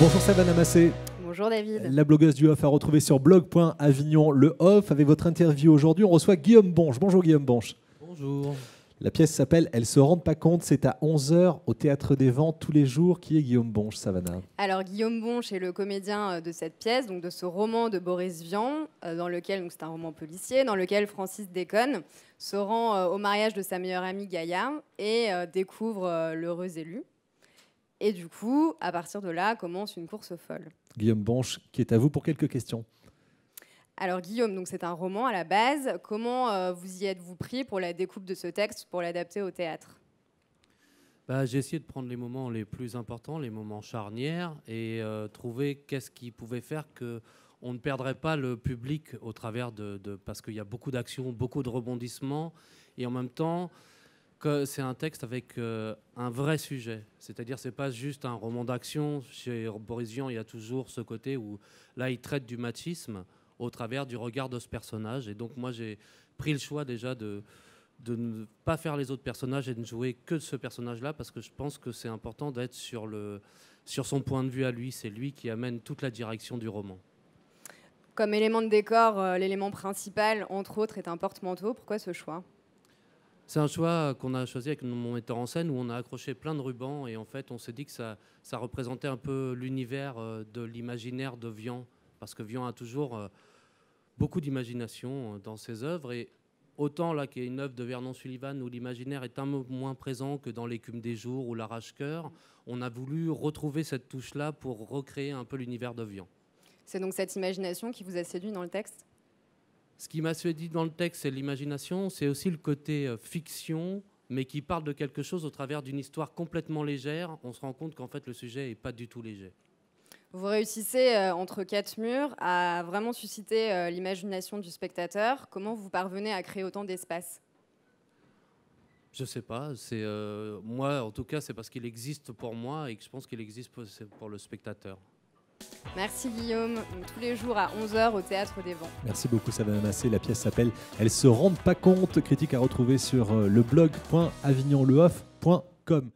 Bonjour Savannah Massé, Bonjour David. La blogueuse du Off a retrouvé sur blog.avignon le Off. Avec votre interview aujourd'hui, on reçoit Guillaume Bonche. Bonjour Guillaume Bonche. Bonjour. La pièce s'appelle Elle se rendent pas compte, c'est à 11h au Théâtre des Vents tous les jours. Qui est Guillaume Bonche, Savannah Alors Guillaume Bonche est le comédien euh, de cette pièce, donc de ce roman de Boris Vian, euh, dans lequel, c'est un roman policier, dans lequel Francis Déconne se rend euh, au mariage de sa meilleure amie Gaïa et découvre l'heureux élu. Et du coup, à partir de là, commence une course folle. Guillaume Banche, qui est à vous pour quelques questions. Alors Guillaume, donc c'est un roman à la base. Comment euh, vous y êtes-vous pris pour la découpe de ce texte, pour l'adapter au théâtre bah, J'ai essayé de prendre les moments les plus importants, les moments charnières, et euh, trouver qu'est-ce qui pouvait faire que on ne perdrait pas le public au travers de, de parce qu'il y a beaucoup d'actions, beaucoup de rebondissements, et en même temps c'est un texte avec euh, un vrai sujet. C'est-à-dire, c'est pas juste un roman d'action. Chez Boris Vian, il y a toujours ce côté où là, il traite du machisme au travers du regard de ce personnage. Et donc, moi, j'ai pris le choix déjà de, ne pas faire les autres personnages et de ne jouer que ce personnage-là parce que je pense que c'est important d'être sur, le, sur son point de vue à lui. C'est lui qui amène toute la direction du roman. Comme élément de décor, euh, l'élément principal, entre autres, est un porte-manteau. Pourquoi ce choix c'est un choix qu'on a choisi avec mon metteur en scène où on a accroché plein de rubans et en fait on s'est dit que ça, représentait un peu l'univers euh, de l'imaginaire de Vian parce que Vian a toujours euh, beaucoup d'imagination euh, dans ses œuvres et autant là qu'il y a une œuvre de Vernon Sullivan où l'imaginaire est un peu moins présent que dans l'écume des jours ou larrache coeur on a voulu retrouver cette touche-là pour recréer un peu l'univers de Vian. C'est donc cette imagination qui vous a séduit dans le texte ce qui m'a séduit dans le texte, c'est l'imagination, c'est aussi le côté euh, fiction, mais qui parle de quelque chose au travers d'une histoire complètement légère. On se rend compte qu'en fait, le sujet n'est pas du tout léger. Vous réussissez, euh, entre quatre murs, à vraiment susciter euh, l'imagination du spectateur. Comment vous parvenez à créer autant d'espace je ne sais pas. C'est moi, en tout cas, c'est parce qu'il existe pour moi et que je pense qu'il existe pour le spectateur. Merci Guillaume, tous les jours à 11h au Théâtre des Vents. Merci beaucoup Savannah Massé, la pièce s'appelle « Elles se rendent pas compte », critique à retrouver sur euh, le blog.avignonleoff.com.